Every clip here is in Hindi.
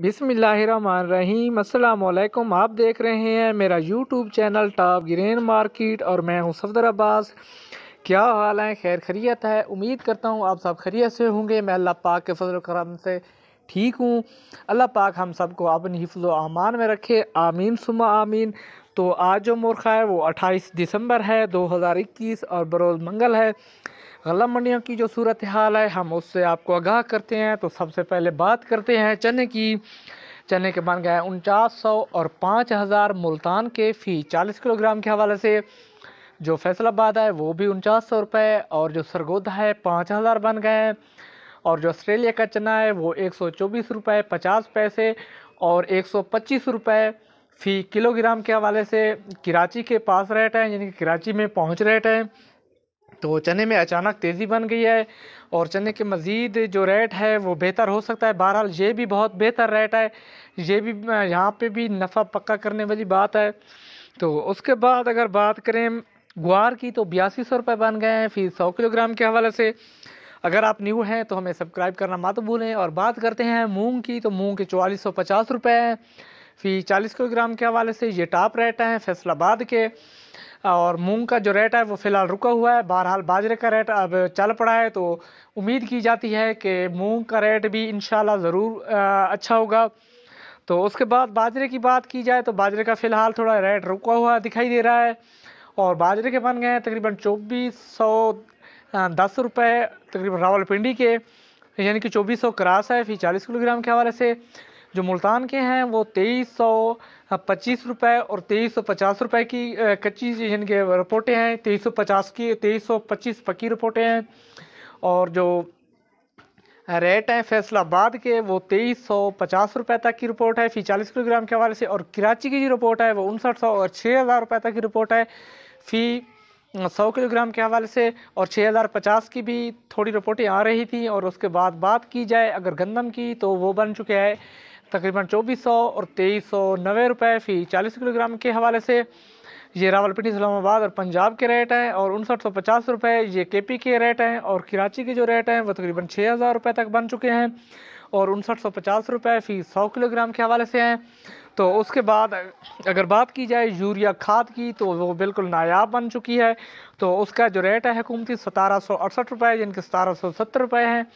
बिसमीम अल्लाम आप देख रहे हैं मेरा YouTube channel top grain market और मैं हूं सफदर अब्बास क्या हाल है खैर खरीत है उम्मीद करता हूं आप सब खरीत से होंगे मैं अल्लाह पाक के फजल करम से ठीक हूं अल्लाह पाक हम सबको अपनी हिफ्ज़ अमान में रखे आमीन सुमा आमीन तो आज जो मुरखा है वो अट्ठाईस दिसंबर है दो हज़ार इक्कीस और बरोज़ मंगल है गला मंडियों की जो सूरत हाल है हम उससे आपको आगाह करते हैं तो सबसे पहले बात करते हैं चने की चने के बन गए उनचास सौ और पाँच हज़ार मुल्तान के फ़ी चालीस किलोग्राम के हवाले से जो फैसलाबाद है वो भी उनचास सौ रुपये और जो सरगोदा है पाँच हज़ार बन गए हैं और जो ऑस्ट्रेलिया का चना है वो एक सौ चौबीस रुपये पचास पैसे और एक सौ पच्चीस रुपये फ़ी किलोग्राम के हवाले से कराची के पास रेट है यानी कि कराची में पहुँच रेट है तो चने में अचानक तेज़ी बन गई है और चने के मज़ीद जो रेट है वो बेहतर हो सकता है बहरहाल ये भी बहुत बेहतर रेट है ये भी यहाँ पे भी नफ़ा पक्का करने वाली बात है तो उसके बाद अगर बात करें ग्वार की तो बयासी सौ रुपये बन गए हैं फिर सौ किलोग्राम के हवाले से अगर आप न्यू हैं तो हमें सब्सक्राइब करना मत भूलें और बात करते हैं मूँग की तो मूँग के चवालीस सौ पचास रुपये हैं फिर चालीस किलोग्राम के हवाले से ये टॉप रेट हैं फैसलाबाद के और मूंग का जो रेट है वो फ़िलहाल रुका हुआ है बहरहाल बाजरे का रेट अब चल पड़ा है तो उम्मीद की जाती है कि मूंग का रेट भी इन ज़रूर अच्छा होगा तो उसके बाद बाजरे की बात की जाए तो बाजरे का फ़िलहाल थोड़ा रेट रुका हुआ दिखाई दे रहा है और बाजरे के बन गए हैं तकरीबन चौबीस सौ दस रुपये तकरीबन रावलपिंडी के यानी कि चौबीस सौ क्रास है फिर चालीस किलोग्राम के हवाले से जो मुल्तान के हैं वो तेईस सौ पच्चीस रुपये और तेईस सौ पचास रुपये की कच्ची जिनके रिपोर्टें हैं तेईस सौ पचास की तेईस सौ पच्चीस पक्की रिपोर्टें हैं और जो रेट हैं फैसलाबाद के वो तेईस सौ पचास रुपये तक की रिपोर्ट है फी चालीस किलोग्राम के हवाले से और कराची की जो रिपोर्ट है वो उनसठ सौ और छः हज़ार रुपये तक की रिपोर्ट है फ़ी सौ किलोग्राम के हवाले से और छः हज़ार पचास की भी थोड़ी रिपोर्टें आ रही थी और उसके बाद बात की जाए अगर गंदम की तो वो बन चुके हैं तकरीबन चौबीस सौ और तेईस सौ नवे रुपये फ़ी चालीस किलोग्राम के हवाले से ये रावलपिंडी इस्लामाबाद और पंजाब के रेट हैं और उनसठ सौ पचास रुपये ये के पी के रेट हैं और कराची के जो रेट हैं वो तकरीबन छः हज़ार रुपये तक बन चुके हैं और उनसठ सौ पचास रुपये फ़ी सौ किलोग्राम के हवाले से हैं तो उसके बाद अगर बात की जाए यूरिया खाद की तो वो बिल्कुल नायाब बन चुकी है तो उसका जो रेट है हुकूमती सतारह सौ अड़सठ रुपये जिनके सतारह सौ सत्तर रुपये हैं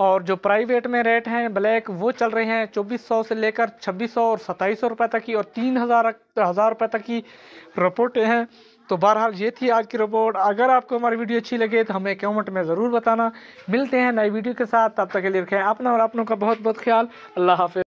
और जो प्राइवेट में रेट हैं ब्लैक वो चल रहे हैं चौबीस सौ से लेकर छब्बीस सौ और सत्ताईस सौ रुपये तक की और तीन हज़ार हज़ार रुपये तक की रिपोर्टें हैं तो बहरहाल ये थी आज की रिपोर्ट अगर आपको हमारी वीडियो अच्छी लगे तो हमें कमेंट में ज़रूर बताना मिलते हैं नई वीडियो के साथ तब तक के लिए रखें अपना और अपनों का बहुत बहुत ख्याल अल्लाह हाफि